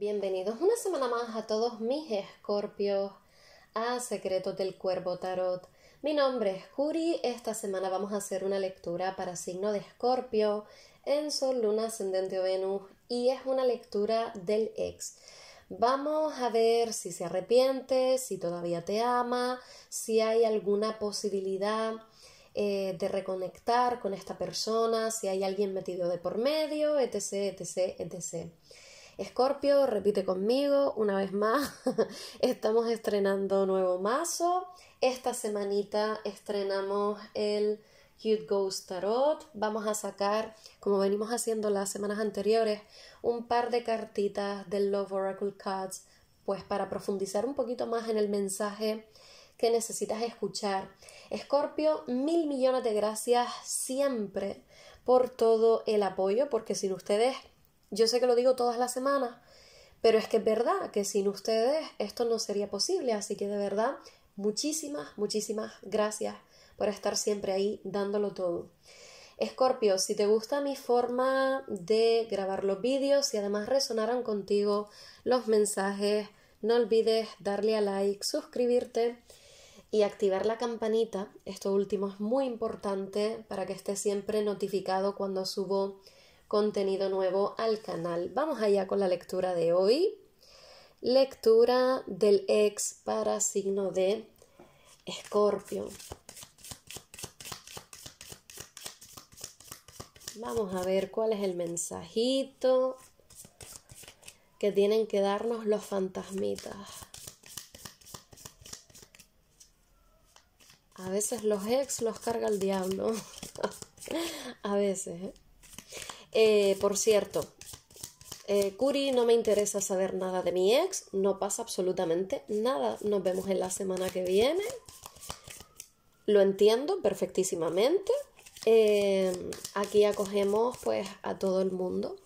Bienvenidos una semana más a todos mis escorpios a Secretos del Cuervo Tarot. Mi nombre es Curi, esta semana vamos a hacer una lectura para signo de escorpio en Sol, Luna, Ascendente o Venus y es una lectura del ex. Vamos a ver si se arrepiente, si todavía te ama, si hay alguna posibilidad eh, de reconectar con esta persona, si hay alguien metido de por medio, etc, etc, etc. Escorpio, repite conmigo una vez más. Estamos estrenando nuevo mazo. Esta semanita estrenamos el Cute Ghost Tarot. Vamos a sacar, como venimos haciendo las semanas anteriores, un par de cartitas del Love Oracle Cards, pues para profundizar un poquito más en el mensaje que necesitas escuchar. Escorpio, mil millones de gracias siempre por todo el apoyo, porque sin ustedes yo sé que lo digo todas las semanas, pero es que es verdad que sin ustedes esto no sería posible, así que de verdad, muchísimas, muchísimas gracias por estar siempre ahí dándolo todo. Escorpio, si te gusta mi forma de grabar los vídeos y además resonaran contigo los mensajes, no olvides darle a like, suscribirte y activar la campanita. Esto último es muy importante para que estés siempre notificado cuando subo contenido nuevo al canal. Vamos allá con la lectura de hoy. Lectura del ex para signo de escorpio. Vamos a ver cuál es el mensajito que tienen que darnos los fantasmitas. A veces los ex los carga el diablo. a veces. ¿eh? Eh, por cierto, eh, Curi, no me interesa saber nada de mi ex, no pasa absolutamente nada. Nos vemos en la semana que viene. Lo entiendo perfectísimamente. Eh, aquí acogemos pues a todo el mundo.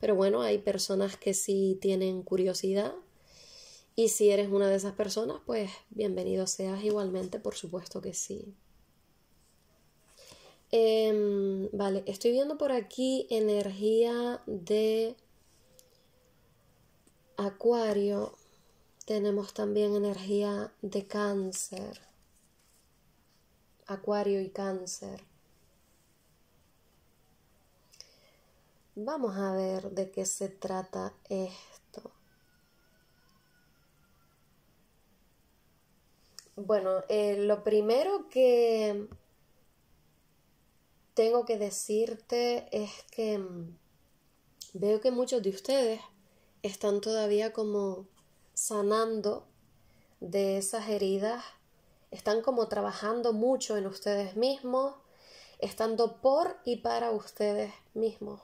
Pero bueno, hay personas que sí tienen curiosidad. Y si eres una de esas personas, pues bienvenido seas igualmente, por supuesto que sí. Em, vale, estoy viendo por aquí energía de Acuario. Tenemos también energía de cáncer. Acuario y cáncer. Vamos a ver de qué se trata esto. Bueno, eh, lo primero que tengo que decirte es que mm, veo que muchos de ustedes están todavía como sanando de esas heridas, están como trabajando mucho en ustedes mismos, estando por y para ustedes mismos.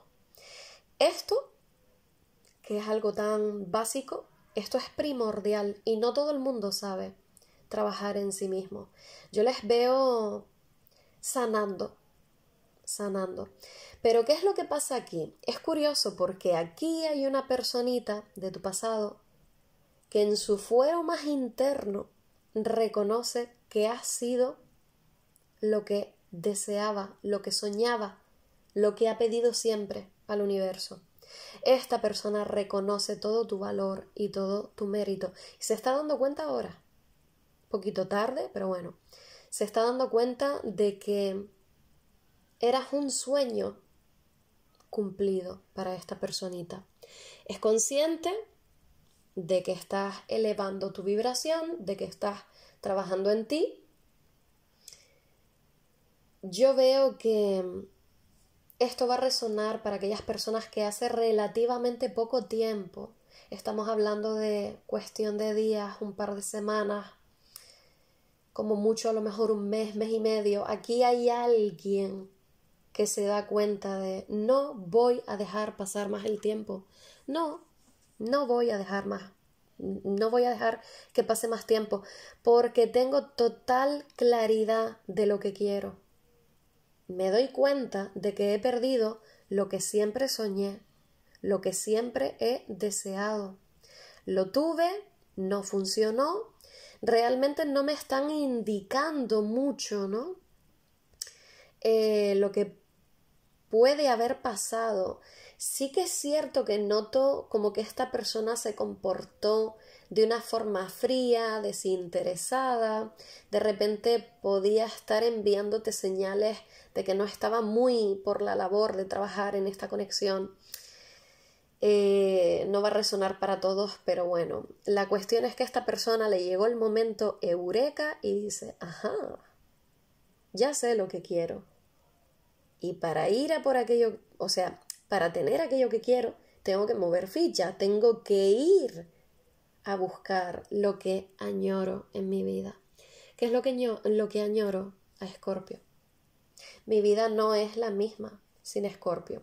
Esto, que es algo tan básico, esto es primordial y no todo el mundo sabe trabajar en sí mismo. Yo les veo sanando sanando. Pero ¿qué es lo que pasa aquí? Es curioso porque aquí hay una personita de tu pasado que en su fuero más interno reconoce que has sido lo que deseaba, lo que soñaba, lo que ha pedido siempre al universo. Esta persona reconoce todo tu valor y todo tu mérito se está dando cuenta ahora, poquito tarde, pero bueno, se está dando cuenta de que eras un sueño cumplido para esta personita. Es consciente de que estás elevando tu vibración, de que estás trabajando en ti. Yo veo que esto va a resonar para aquellas personas que hace relativamente poco tiempo, estamos hablando de cuestión de días, un par de semanas, como mucho a lo mejor un mes, mes y medio, aquí hay alguien que se da cuenta de no voy a dejar pasar más el tiempo. No, no voy a dejar más. No voy a dejar que pase más tiempo porque tengo total claridad de lo que quiero. Me doy cuenta de que he perdido lo que siempre soñé, lo que siempre he deseado. Lo tuve, no funcionó, realmente no me están indicando mucho, ¿no? Eh, lo que puede haber pasado, sí que es cierto que noto como que esta persona se comportó de una forma fría, desinteresada, de repente podía estar enviándote señales de que no estaba muy por la labor de trabajar en esta conexión. Eh, no va a resonar para todos, pero bueno, la cuestión es que a esta persona le llegó el momento eureka y dice, ajá, ya sé lo que quiero. Y para ir a por aquello, o sea, para tener aquello que quiero, tengo que mover ficha, tengo que ir a buscar lo que añoro en mi vida. ¿Qué es lo que, lo que añoro a Escorpio? Mi vida no es la misma sin Escorpio.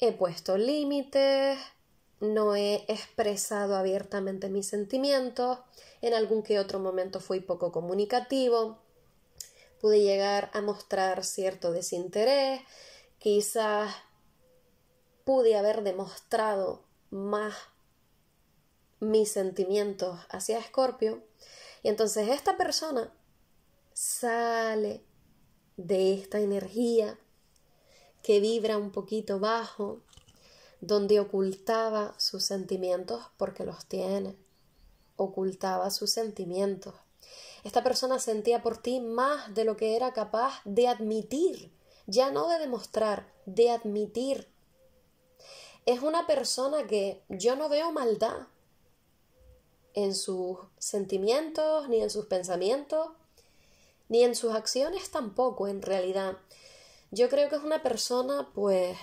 He puesto límites, no he expresado abiertamente mis sentimientos, en algún que otro momento fui poco comunicativo, pude llegar a mostrar cierto desinterés, quizás pude haber demostrado más mis sentimientos hacia Escorpio. Y entonces esta persona sale de esta energía que vibra un poquito bajo, donde ocultaba sus sentimientos porque los tiene, ocultaba sus sentimientos esta persona sentía por ti más de lo que era capaz de admitir, ya no de demostrar, de admitir. Es una persona que yo no veo maldad en sus sentimientos, ni en sus pensamientos, ni en sus acciones tampoco, en realidad. Yo creo que es una persona, pues,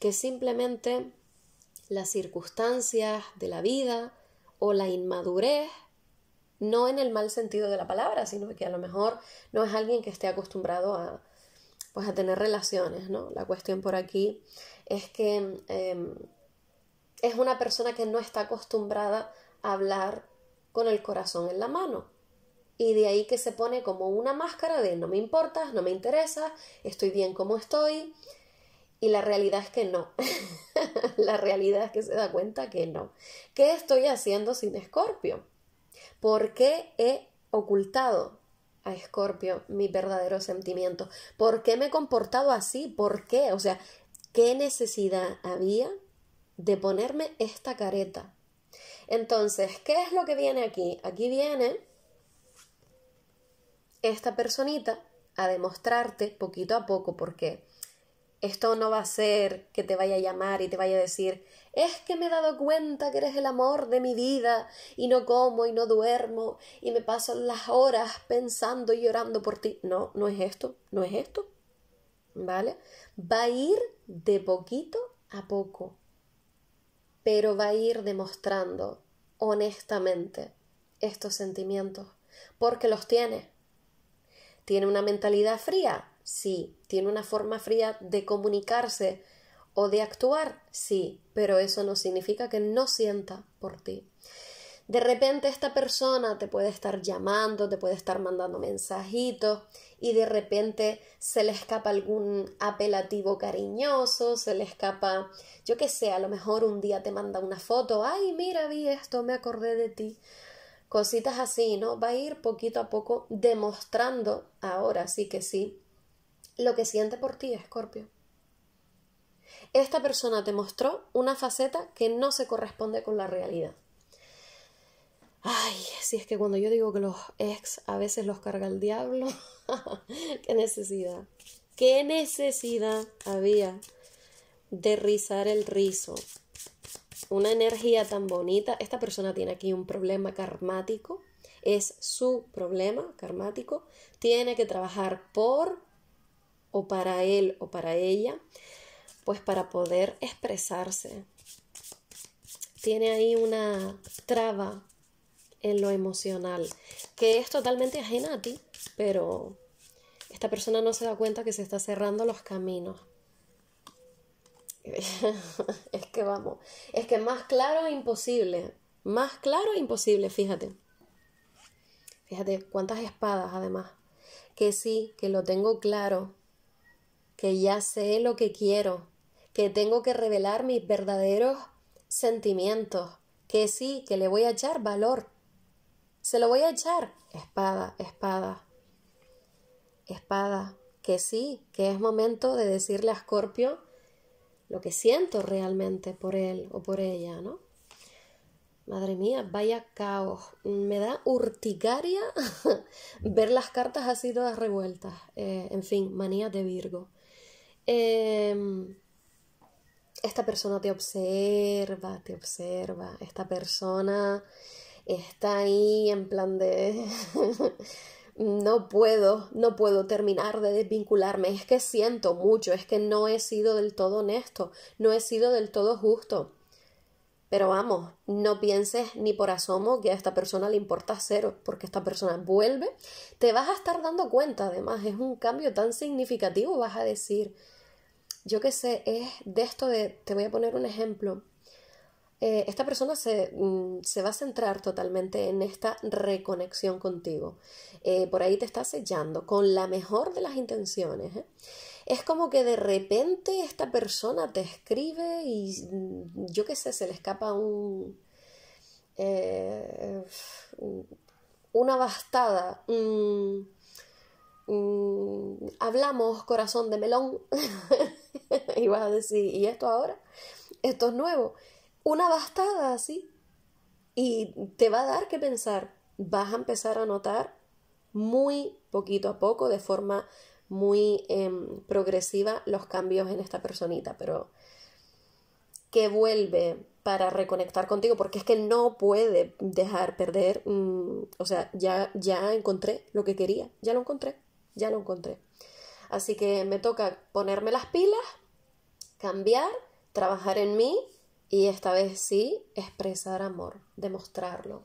que simplemente las circunstancias de la vida o la inmadurez no en el mal sentido de la palabra, sino que a lo mejor no es alguien que esté acostumbrado a, pues, tener relaciones, ¿no? La cuestión por aquí es que em, es una persona que no está acostumbrada a hablar con el corazón en la mano. Y de ahí que se pone como una máscara de no me importas, no me interesa, estoy bien como estoy. Y la realidad es que no. la realidad es que se da cuenta que no. ¿Qué estoy haciendo sin Escorpio? ¿Por qué he ocultado a Escorpio mi verdadero sentimiento? ¿Por qué me he comportado así? ¿Por qué? O sea, ¿qué necesidad había de ponerme esta careta? Entonces, ¿qué es lo que viene aquí? Aquí viene esta personita a demostrarte poquito a poco por qué. Esto no va a ser que te vaya a llamar y te vaya a decir, es que me he dado cuenta que eres el amor de mi vida y no como y no duermo y me paso las horas pensando y llorando por ti. No, no es esto, no es esto. ¿Vale? Va a ir de poquito a poco, pero va a ir demostrando honestamente estos sentimientos, porque los tiene. Tiene una mentalidad fría, Sí. ¿Tiene una forma fría de comunicarse o de actuar? Sí, pero eso no significa que no sienta por ti. De repente esta persona te puede estar llamando, te puede estar mandando mensajitos y de repente se le escapa algún apelativo cariñoso, se le escapa, yo qué sé, a lo mejor un día te manda una foto, ay, mira, vi esto, me acordé de ti. Cositas así, ¿no? Va a ir poquito a poco demostrando ahora sí que sí lo que siente por ti, Escorpio. Esta persona te mostró una faceta que no se corresponde con la realidad. Ay, si es que cuando yo digo que los ex a veces los carga el diablo, qué necesidad, qué necesidad había de rizar el rizo. Una energía tan bonita. Esta persona tiene aquí un problema karmático. Es su problema karmático. Tiene que trabajar por o para él o para ella, pues para poder expresarse. Tiene ahí una traba en lo emocional, que es totalmente ajena a ti, pero esta persona no se da cuenta que se está cerrando los caminos. es que vamos, es que más claro imposible, más claro imposible, fíjate. Fíjate cuántas espadas además. Que sí, que lo tengo claro, que ya sé lo que quiero, que tengo que revelar mis verdaderos sentimientos, que sí, que le voy a echar valor. Se lo voy a echar espada, espada, espada, que sí, que es momento de decirle a Scorpio lo que siento realmente por él o por ella, ¿no? Madre mía, vaya caos. Me da urticaria ver las cartas así todas revueltas. Eh, en fin, manía de Virgo. Em, esta persona te observa, te observa, esta persona está ahí en plan de no puedo, no puedo terminar de desvincularme, es que siento mucho, es que no he sido del todo honesto, no he sido del todo justo. Pero vamos, no pienses ni por asomo que a esta persona le importa cero, porque esta persona vuelve, te vas a estar dando cuenta, además, es un cambio tan significativo, vas a decir, yo qué sé, es de esto de, te voy a poner un ejemplo. Eh, esta persona mm, se, va a centrar totalmente en esta reconexión contigo. Eh, por ahí te está sellando con la mejor de las intenciones. ¿eh? Es como que de repente esta persona te escribe y mm, yo qué sé, se le escapa un... una bastada. Mm, hablamos corazón de melón y vas a decir, ¿y esto ahora? Esto es nuevo. Una bastada así y te va a dar que pensar. Vas a empezar a notar muy poquito a poco, de forma muy em, progresiva, los cambios en esta personita, pero que vuelve para reconectar contigo, porque es que no puede dejar perder, mm, o sea, ya, ya encontré lo que quería, ya lo encontré ya lo encontré. Así que me toca ponerme las pilas, cambiar, trabajar en mí y esta vez sí expresar amor, demostrarlo.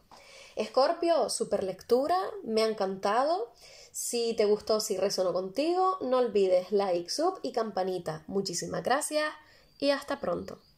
Escorpio, super lectura, me ha encantado. Si te gustó, si resonó contigo, no olvides like, sub y campanita. Muchísimas gracias y hasta pronto.